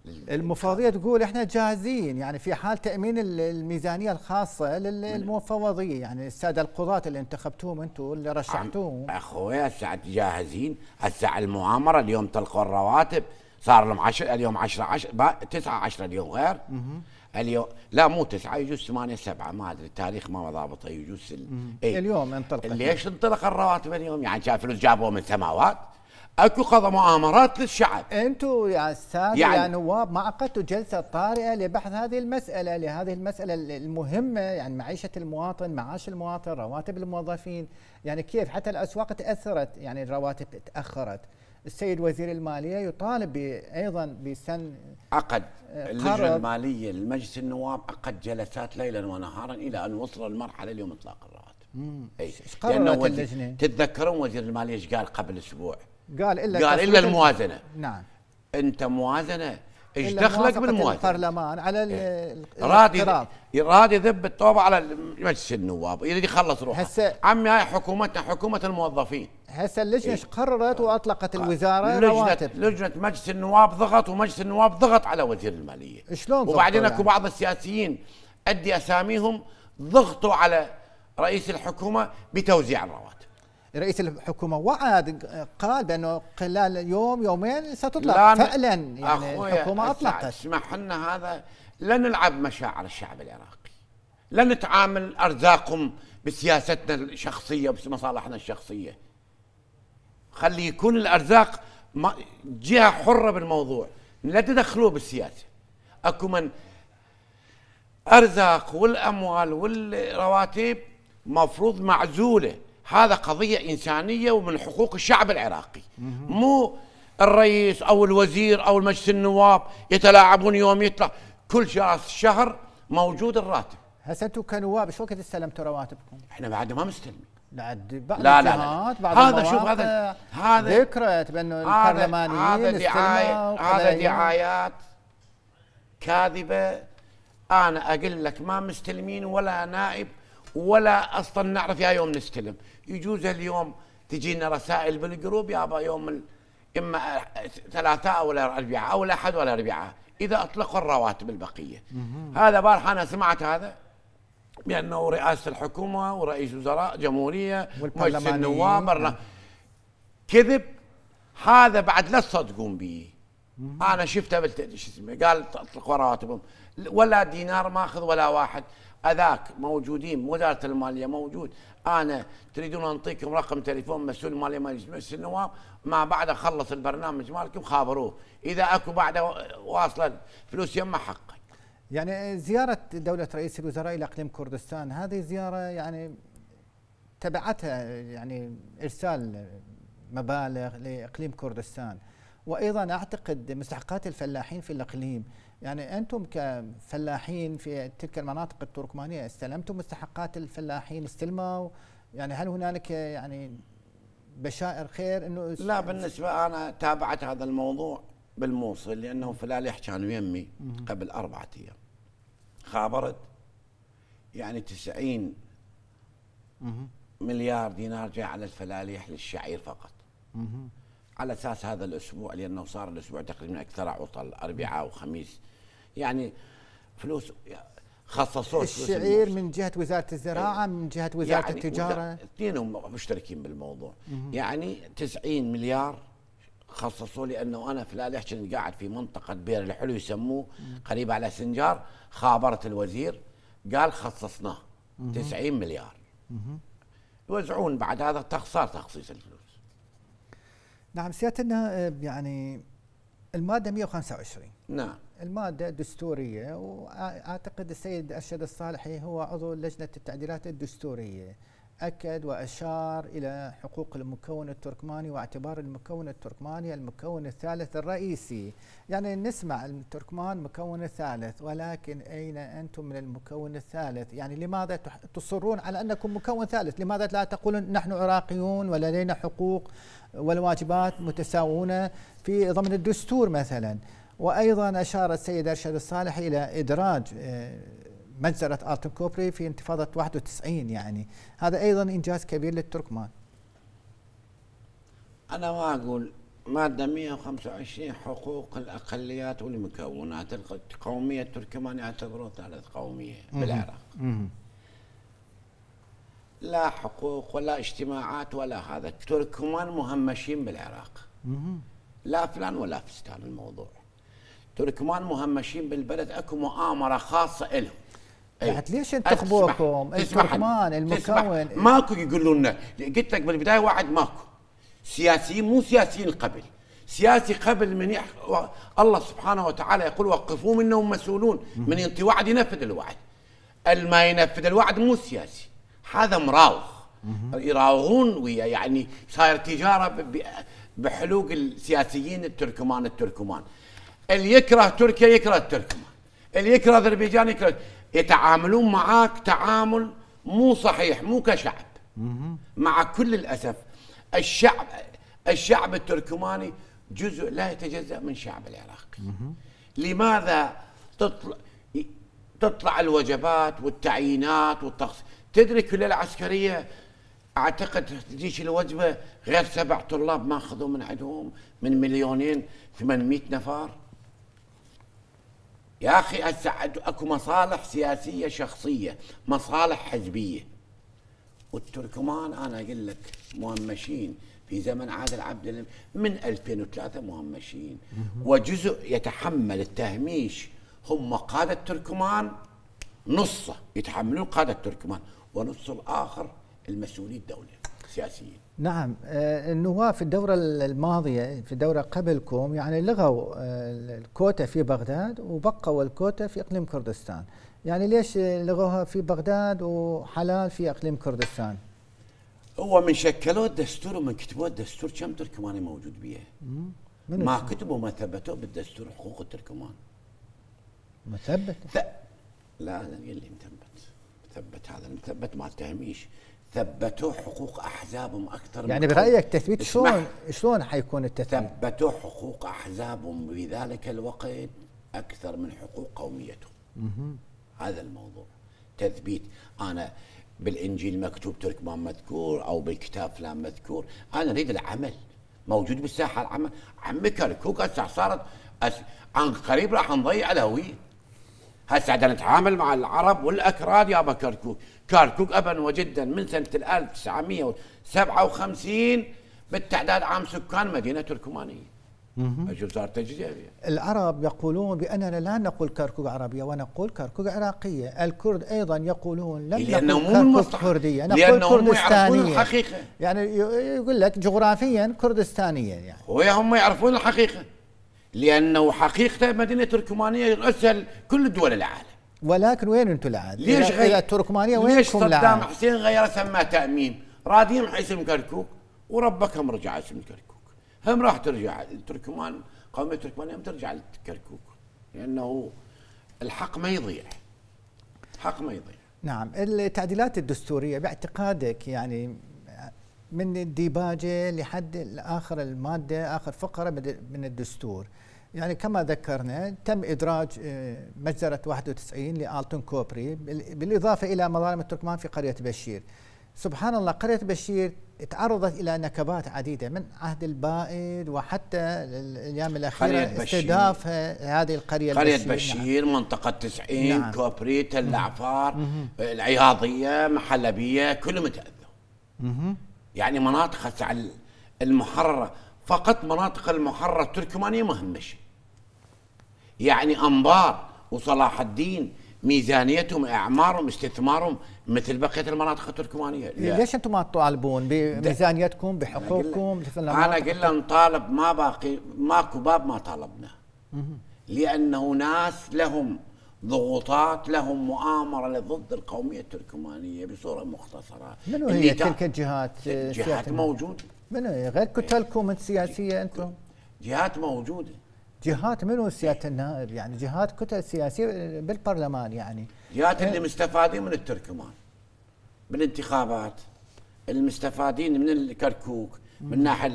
إيه. المفوضيه تقول احنا جاهزين يعني في حال تامين الميزانيه الخاصه للمفوضيه يعني الساده القضاة اللي انتخبتوهم انتم اللي رشحتوهم اخويا الساعه جاهزين الساعه المؤامره اليوم تلقوا الرواتب صار لهم 10 اليوم 10 10 9 10 اليوم غير اليوم لا مو 9 يجوز 8 7 ما أدري التاريخ ما هو ضابط يجوز ال... ايه؟ اليوم انطلق ليش انطلق الرواتب اليوم يعني شايف فلوس جابوها من السماوات اكو قضى مؤامرات للشعب انتم يا استاذ يعني يا نواب ما عقدتوا جلسه طارئه لبحث هذه المساله لهذه المساله المهمه يعني معيشه المواطن، معاش المواطن، رواتب الموظفين، يعني كيف حتى الاسواق تاثرت يعني الرواتب تاخرت. السيد وزير الماليه يطالب ايضا بسن عقد آه، اللجنه الماليه لمجلس النواب عقد جلسات ليلا ونهارا الى ان وصل المرحله اليوم اطلاق الرواتب. إيه. ايش قررت اللجنه؟ تتذكرون وزير الماليه ايش قال قبل اسبوع؟ قال الا قال الا الموازنه نعم انت موازنه ايش دخلك بالموازنه؟ البرلمان على إيه. راضي راضي يذب الطوبه على مجلس النواب يريد يخلص روحه هسه عمي هاي حكومتنا حكومه الموظفين هسه اللجنه إيه. ايش قررت واطلقت الوزاره لجنة رواتب لجنه مجلس النواب ضغط ومجلس النواب ضغط على وزير الماليه شلون وبعدين اكو يعني؟ بعض السياسيين ادي اساميهم ضغطوا على رئيس الحكومه بتوزيع الرواتب رئيس الحكومة وعد قال بأنه خلال يوم يومين ستطلق فعلا يعني الحكومة أطلقت اسمح لنا هذا لا نلعب مشاعر الشعب العراقي لا نتعامل أرزاقهم بسياستنا الشخصية وبمصالحنا الشخصية خلي يكون الأرزاق جهة حرة بالموضوع لا تدخلوه بالسياسة أكو من أرزاق والأموال والرواتب مفروض معزولة هذا قضية إنسانية ومن حقوق الشعب العراقي مو الرئيس أو الوزير أو المجلس النواب يتلاعبون يوم يطلع كل شهر موجود الراتب انتم كنواب شو وقت استلمتوا رواتبكم؟ احنا بعد ما مستلمين بعد بعض لا لا لا بعض هذا شوف هذا هذا ذكرت بانه البرلمانيين هذا دعاية هذا دعايات كاذبه انا اقول لك ما مستلمين ولا نائب ولا اصلا نعرف يا يوم نستلم يجوز اليوم تجينا رسائل بالجروب يابا يوم اما ثلاثاء او الاربعاء او الاحد ولا الاربعاء اذا اطلقوا الرواتب البقيه هذا بارح انا سمعت هذا بانه رئاسه الحكومه ورئيس وزراء جمهوريه ومجلس النواب نعم. كذب هذا بعد لا تصدقون به انا شفته بالت... شو اسمه قال اطلقوا رواتبهم ولا دينار ماخذ ولا واحد أذاك موجودين وزارة المالية موجود أنا تريدون أنطيكم رقم تليفون مسؤول المالية مجلس النواب ما بعد اخلص البرنامج مالكم خابروه إذا أكو بعد واصلة فلوس يما حقه يعني زيارة دولة رئيس الوزراء إلى إقليم كردستان هذه زيارة يعني تبعتها يعني إرسال مبالغ لإقليم كردستان وأيضا أعتقد مستحقات الفلاحين في الإقليم يعني انتم كفلاحين في تلك المناطق التركمانيه استلمتم مستحقات الفلاحين استلموا يعني هل هنالك يعني بشائر خير انه لا بالنسبه انا تابعت هذا الموضوع بالموصل لانه فلالح كانوا يمي قبل اربعة ايام خابرت يعني 90 مليار دينار جاء على الفلاليح للشعير فقط على اساس هذا الاسبوع لانه صار الاسبوع تقريبا اكثر عطل اربعاء وخميس يعني فلوس خصصوه الشعير من جهه وزاره الزراعه من جهه وزاره يعني التجاره اثنينهم مشتركين بالموضوع مم. يعني 90 مليار خصصوا لانه انا في الالح كنت قاعد في منطقه بير الحلو يسموه قريب على سنجار خابرت الوزير قال خصصناه 90 مليار يوزعون بعد هذا تخسر تخصيص الفلوس نعم سيادتنا آه، يعني المادة 125 نعم المادة دستورية وأعتقد السيد أرشد الصالحي هو عضو لجنة التعديلات الدستورية أكد وأشار إلى حقوق المكون التركماني واعتبار المكون التركماني المكون الثالث الرئيسي يعني نسمع التركمان مكون الثالث ولكن أين أنتم من المكون الثالث يعني لماذا تصرون على أنكم مكون ثالث لماذا لا تقولون نحن عراقيون ولدينا حقوق والواجبات متساوون في ضمن الدستور مثلا وأيضا أشار السيد أرشد الصالح إلى إدراج آه، مجزرة آلتن كوبري في انتفاضة 91 يعني هذا أيضا إنجاز كبير للتركمان أنا ما أقول مادة 125 حقوق الأقليات والمكونات القومية التركمان يعتبرون ثالث قومية بالعراق لا حقوق ولا اجتماعات ولا هذا التركمان مهمشين بالعراق لا فلان ولا فستان الموضوع تركمان مهمشين بالبلد اكو مؤامره خاصه لهم إيه. قالت ليش انت اخبوكم التركمان إيه، المكون إيه. ماكو يقولوا لنا قلت لك بالبدايه واحد ماكو سياسيين مو سياسيين قبل سياسي قبل من يح... الله سبحانه وتعالى يقول وقفوا منهم مسؤولون من ينطي وعد ينفذ الوعد الما ينفذ الوعد مو سياسي هذا مراوغ يراوغون ويا يعني صاير تجاره ب... بحلوق السياسيين التركمان التركمان اللي يكره تركيا يكره التركمان اللي يكره اذربيجان يكره يتعاملون معاك تعامل مو صحيح مو كشعب مع كل الاسف الشعب الشعب التركماني جزء لا يتجزا من شعب العراق لماذا تطلع تطلع الوجبات والتعيينات والتخصيص تدري كل العسكريه اعتقد ذيك الوجبه غير سبع طلاب ما اخذوا من عندهم من مليونين 800 نفر يا اخي السعد اكو مصالح سياسيه شخصيه، مصالح حزبيه. والتركمان انا اقول لك مهمشين في زمن عادل عبد من 2003 مهمشين وجزء يتحمل التهميش هم قاده التركمان نصه يتحملون قاده التركمان ونص الاخر المسؤولين الدوله السياسيين. نعم النواب آه، في الدورة الماضية في الدورة قبلكم يعني لغوا آه، الكوتا في بغداد وبقوا الكوتا في إقليم كردستان يعني ليش لغوها في بغداد وحلال في إقليم كردستان هو من شكلوا الدستور ومن كتبوا الدستور كم تركماني موجود بيه ما كتبوا ما ثبتوا بالدستور حقوق التركمان مثبت لا لا انا اللي مثبت مثبت هذا المثبت ما تهميش ثبتوا حقوق احزابهم اكثر يعني من برايك تثبيت شلون شلون حيكون التثبيت؟ ثبتوا حقوق احزابهم في ذلك الوقت اكثر من حقوق قوميتهم. هذا الموضوع تثبيت انا بالانجيل مكتوب تركمان مذكور او بالكتاب فلان مذكور، انا اريد العمل موجود بالساحه العمل عمي كركوك صارت عن قريب راح نضيع الهويه. هسه بدنا نتعامل مع العرب والاكراد يابا كركوك كركوك ابا وجدا من سنه 1957 بالتعداد عام سكان مدينه تركمانيه وزاره التجزئه. العرب يقولون باننا لا نقول كركوك عربيه ونقول كركوك عراقيه، الكرد ايضا يقولون لم نقول كركوك كرديه نقول كردستانيه الحقيقه يعني يقول لك جغرافيا كردستانيه يعني هم يعرفون الحقيقه لانه حقيقه مدينه تركمانيه يغسل كل دول العالم ولكن وين انتم الان؟ ليش غير تركمانيا وين ليش صدام حسين غير سما تاميم؟ راديم اسم كركوك وربك هم رجع اسم كركوك هم راح ترجع التركمان قوميه التركمانيه هم ترجع لكركوك لانه الحق ما يضيع الحق ما يضيع نعم التعديلات الدستوريه باعتقادك يعني من الديباجة لحد آخر المادة آخر فقرة من الدستور يعني كما ذكرنا تم إدراج آه، مجزرة 91 لآلتون كوبري بالإضافة إلى مظالم التركمان في قرية بشير سبحان الله قرية بشير تعرضت إلى نكبات عديدة من عهد البائد وحتى الأيام الأخيرة استهداف هذه القرية قرية نعم. بشير, بشير نعم. منطقة 90 نعم. كوبري تل العفار العياضية محلبية كلهم تأذوا يعني مناطق المحررة فقط مناطق المحررة التركمانية ما همش يعني أنبار وصلاح الدين ميزانيتهم اعمارهم استثمارهم مثل بقيه المناطق التركمانيه إيه، ليش انتم ما تطالبون بميزانيتكم بحقوقكم انا قلنا نطالب ما باقي ماكو باب ما طالبنا لانه ناس لهم ضغوطات لهم مؤامرة ضد القومية التركمانية بصورة مختصرة من هي تلك الجهات جهات موجودة من هي غير كتلكم السياسية أنتم جهات موجودة جهات منو سياده النائب يعني جهات كتل سياسيه بالبرلمان يعني جهات اللي أه. مستفادين من التركمان بالانتخابات المستفادين من الكركوك من ناحيه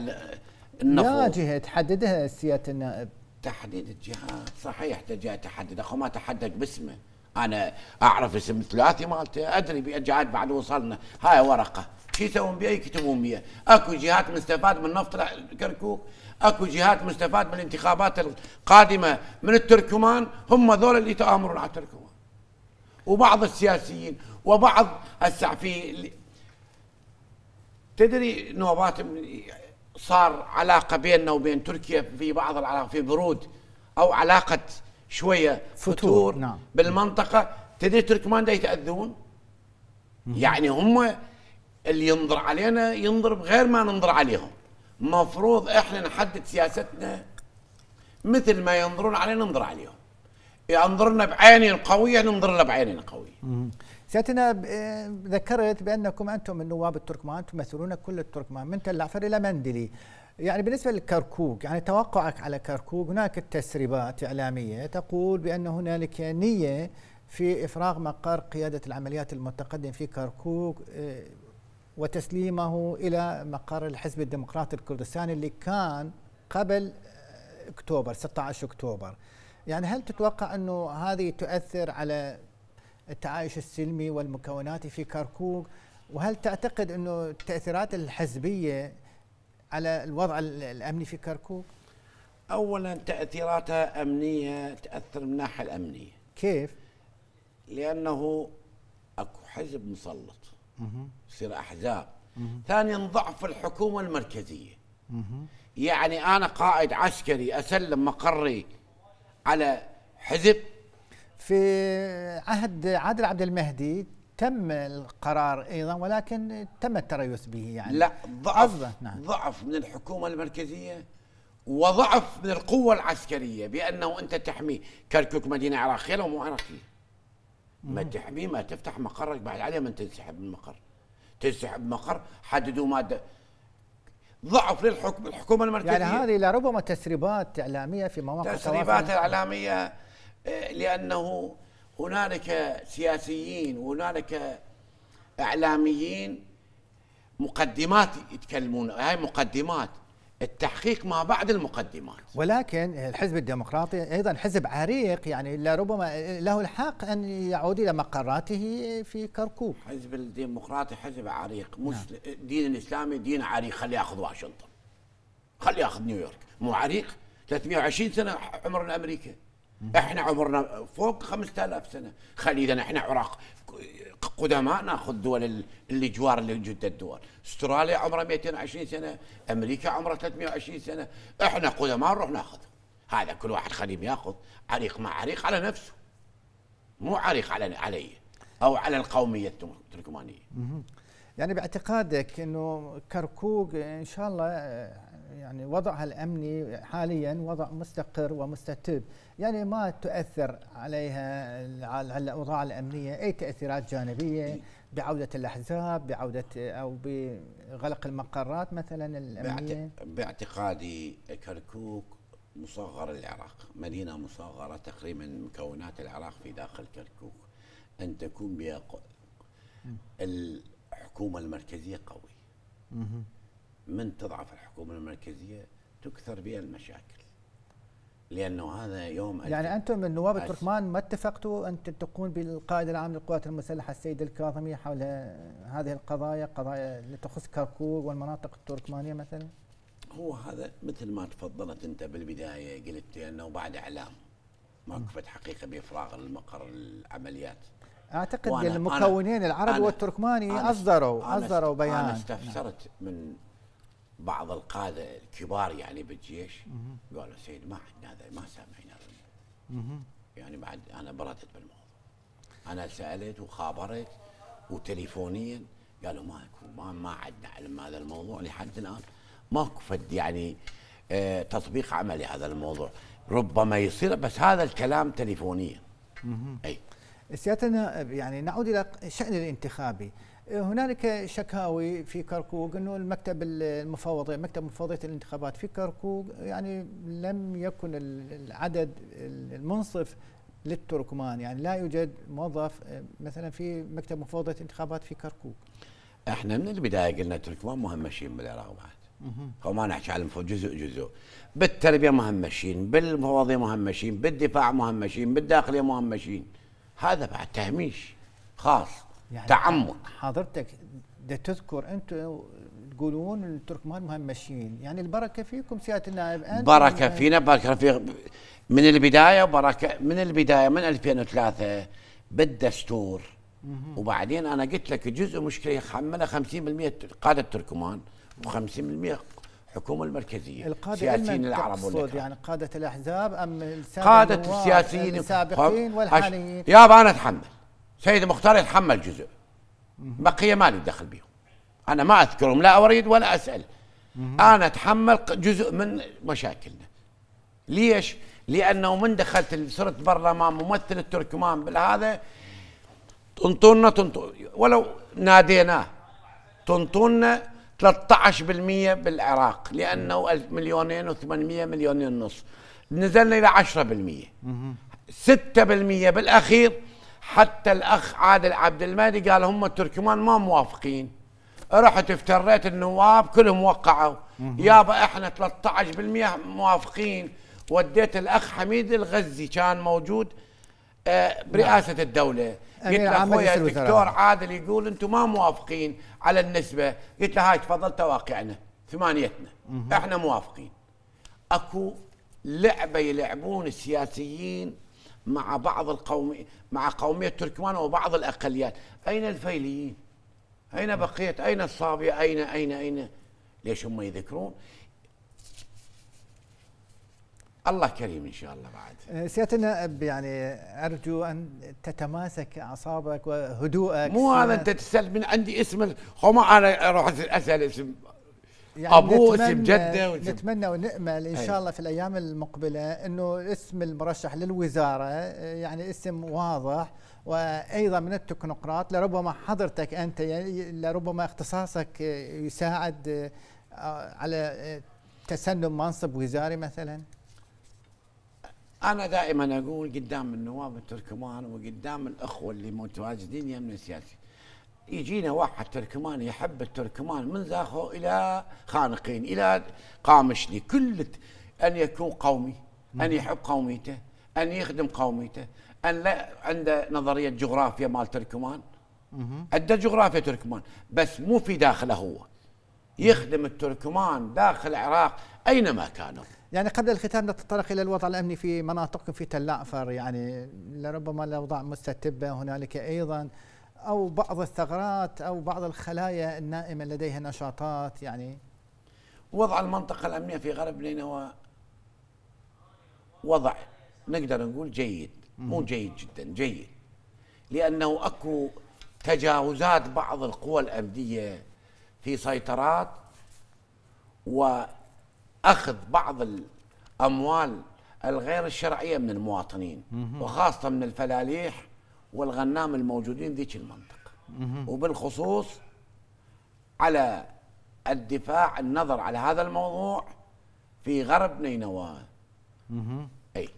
النفط لا جهه تحددها سياده النائب تحديد الجهات صحيح تجي تحدد اخو ما تحدد باسمه انا اعرف اسم ثلاثي مالته ادري بجهات بعد وصلنا هاي ورقه شو يسوون بها يكتبون بها اكو جهات مستفاد من نفط كركوك اكو جهات مستفاد من الانتخابات القادمه من التركمان هم ذول اللي تامرون على التركمان وبعض السياسيين وبعض هسه في تدري نوبات صار علاقه بيننا وبين تركيا في بعض العلاقه في برود او علاقه شويه فتور, فتور نعم. بالمنطقه تدري تركمان دا يتاذون يعني هم اللي ينظر علينا ينظر بغير ما ننظر عليهم مفروض احنا نحدد سياستنا مثل ما ينظرون علينا ننظر عليهم ينظرنا بعينين قويه ننظر له بعينين قويه سيادتنا ذكرت بانكم انتم النواب التركمان تمثلون كل التركمان من تل عفر الى مندلي يعني بالنسبه لكركوك يعني توقعك على كركوك هناك تسريبات اعلاميه تقول بان هنالك نيه في افراغ مقر قياده العمليات المتقدم في كركوك آه، وتسليمه الى مقر الحزب الديمقراطي الكردستاني اللي كان قبل آه، اكتوبر 16 اكتوبر يعني هل تتوقع انه هذه تؤثر على التعايش السلمي والمكوناتي في كركوك وهل تعتقد انه التاثيرات الحزبيه على الوضع الامني في كركوك؟ اولا تاثيراتها امنيه تاثر من الناحيه الامنيه كيف؟ لانه اكو حزب مسلط يصير احزاب ثانيا ضعف الحكومه المركزيه يعني انا قائد عسكري اسلم مقري على حزب في عهد عادل عبد المهدي تم القرار ايضا ولكن تم التريث به يعني لا ضعف نعم. ضعف من الحكومه المركزيه وضعف من القوه العسكريه بانه انت تحميه كركوك مدينه عراقيه لو مو عراقيه ما تحميه ما تفتح مقرك بعد عليه من تنسحب من المقر تنسحب من المقر حددوا ماده ضعف للحكم الحكومه المركزيه يعني هذه لربما تسريبات اعلاميه في مواقع تسريبات اعلاميه لانه هنالك سياسيين وهنالك اعلاميين مقدمات يتكلمون هاي مقدمات التحقيق ما بعد المقدمات ولكن الحزب الديمقراطي ايضا حزب عريق يعني لربما له الحق ان يعود الى مقراته في كركوك حزب الديمقراطي حزب عريق مش نعم. دين الاسلامي دين عريق خليه ياخذ واشنطن خليه ياخذ نيويورك مو عريق 320 سنه عمر الامريكي احنا عمرنا فوق 5000 سنه خلي اذا احنا عراق قدماء ناخذ دول اللي جوار اللي جد الدول استراليا عمرها 220 سنه امريكا عمرها 320 سنه احنا قدماء نروح ناخذ هذا كل واحد خليه ياخذ عريق مع عريق على نفسه مو عريق على علي او على القوميه التركمانيه يعني باعتقادك انه كركوك ان شاء الله يعني وضعها الامني حاليا وضع مستقر ومستتب، يعني ما تؤثر عليها الاوضاع الامنيه اي تاثيرات جانبيه بعوده الاحزاب، بعوده او بغلق المقرات مثلا الامنيه؟ باعتقادي كركوك مصغر العراق، مدينه مصغره تقريبا مكونات العراق في داخل كركوك. ان تكون بها الحكومه المركزيه قويه. من تضعف الحكومة المركزية تكثر بها المشاكل لأنه هذا يوم يعني أنتم من نواب التركمان ما اتفقتوا أن تكون بالقائد العام للقوات المسلحة السيد الكاظمي حول هذه القضايا قضايا اللي تخص كركوك والمناطق التركمانية مثلا هو هذا مثل ما تفضلت أنت بالبداية قلت أنه بعد إعلام ما وقفت حقيقة بإفراغ المقر العمليات أعتقد المكونين العرب والتركماني أصدروا أصدروا بيان أنا استفسرت من بعض القاده الكبار يعني بالجيش قالوا سيد ما عندنا هذا ما سامعين هذا يعني بعد انا بردت بالموضوع انا سالت وخابرت وتليفونيا قالوا ما ما ما عندنا علم هذا الموضوع لحد الان ماكو فد يعني آه تطبيق عملي هذا الموضوع ربما يصير بس هذا الكلام تليفونيا اي سيادتنا يعني نعود الى الشان الانتخابي هنالك شكاوي في كركوك انه المكتب المفوضيه مكتب مفوضيه الانتخابات في كركوك يعني لم يكن العدد المنصف للتركمان يعني لا يوجد موظف آه، مثلا في مكتب مفوضيه الانتخابات في كركوك احنا من البدايه قلنا التركمان مهمشين بالعراق بعد هو ما نحكي على جزء جزء بالتربيه مهمشين بالمفوضيه مهمشين بالدفاع مهمشين بالداخليه مهمشين هذا بعد تهميش خاص يعني تعمد حضرتك ده تذكر انتم تقولون التركمان مهمشين يعني البركه فيكم سياده النائب انت بركه فينا بركه في من البدايه بركه من البدايه من 2003 بالدستور وبعدين انا قلت لك جزء مشكله يحملها 50% قاده التركمان و50% الحكومه المركزيه القادة سياسيين العرب والأكرام. يعني قاده الاحزاب ام قاده السياسيين السابقين والحاليين يابا انا اتحمل سيد مختار يتحمل جزء بقية ما لي دخل بيهم أنا ما أذكرهم لا أريد ولا أسأل أنا أتحمل جزء من مشاكلنا ليش؟ لأنه من دخلت صرت برلمان ممثل التركمان بالهذا تنطونا تنطون ولو ناديناه تنطونا 13% بالعراق لانه مليونين و800 مليونين ونص نزلنا الى 10% 6% بالاخير حتى الاخ عادل عبد المهدي قال هم التركمان ما موافقين رحت افتريت النواب كلهم وقعوا يابا احنا 13% موافقين وديت الاخ حميد الغزي كان موجود آه، نعم. برئاسه الدوله قلت له اخوي الدكتور عادل يقول انتم ما موافقين على النسبه قلت له هاي تفضل تواقعنا ثمانيتنا احنا موافقين اكو لعبه يلعبون السياسيين مع بعض القومي مع قومية تركمان وبعض الأقليات أين الفيليين أين بقية أين الصابية أين أين أين ليش هم يذكرون الله كريم ان شاء الله بعد أه، سياده النائب يعني ارجو ان تتماسك اعصابك وهدوءك مو هذا انت تسال من عندي اسم ما انا اروح اسال اسم يعني ابوه اسم جده نتمنى ونامل ان شاء الله في الايام المقبله انه اسم المرشح للوزاره يعني اسم واضح وايضا من التكنوقراط لربما حضرتك انت يعني لربما اختصاصك يساعد آه، على آه، تسنم منصب وزاري مثلا انا دائما اقول قدام النواب التركمان وقدام الاخوه اللي متواجدين يمن السياسي يجينا واحد تركماني يحب التركمان من ذاخو إلى خانقين إلى قامشلي كل أن يكون قومي أن يحب قوميته أن يخدم قوميته أن لا عنده نظرية جغرافيا مال تركمان عنده جغرافيا تركمان بس مو في داخله هو يخدم التركمان داخل العراق أينما كانوا يعني قبل الختام نتطرق الى الوضع الامني في مناطقكم في تلعفر يعني لربما الاوضاع مستتبه هنالك ايضا أو بعض الثغرات أو بعض الخلايا النائمة لديها نشاطات يعني وضع المنطقة الأمنية في غرب نينوى وضع نقدر نقول جيد مو جيد جدا جيد لأنه أكو تجاوزات بعض القوى الأمنية في سيطرات وأخذ بعض الأموال الغير الشرعية من المواطنين وخاصة من الفلاليح والغنام الموجودين ذيك المنطقه وبالخصوص على الدفاع النظر على هذا الموضوع في غرب نينوى اي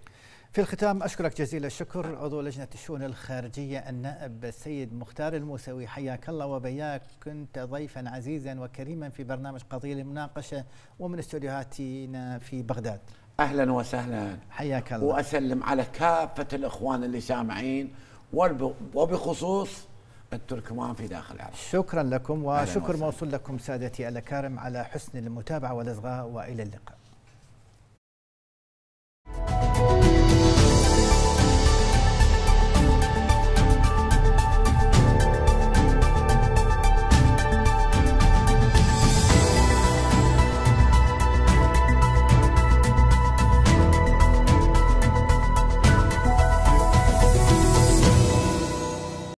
في الختام اشكرك جزيل الشكر عضو لجنه الشؤون الخارجيه النائب السيد مختار الموسوي حياك الله وبياك كنت ضيفا عزيزا وكريما في برنامج قضيه للمناقشه ومن استديوهاتنا في بغداد اهلا وسهلا حياك الله واسلم على كافه الاخوان اللي سامعين وبخصوص التركمان في داخل العراق شكرا لكم وشكر موصول لكم سادتي الأكارم على حسن المتابعة والإصغاء وإلى اللقاء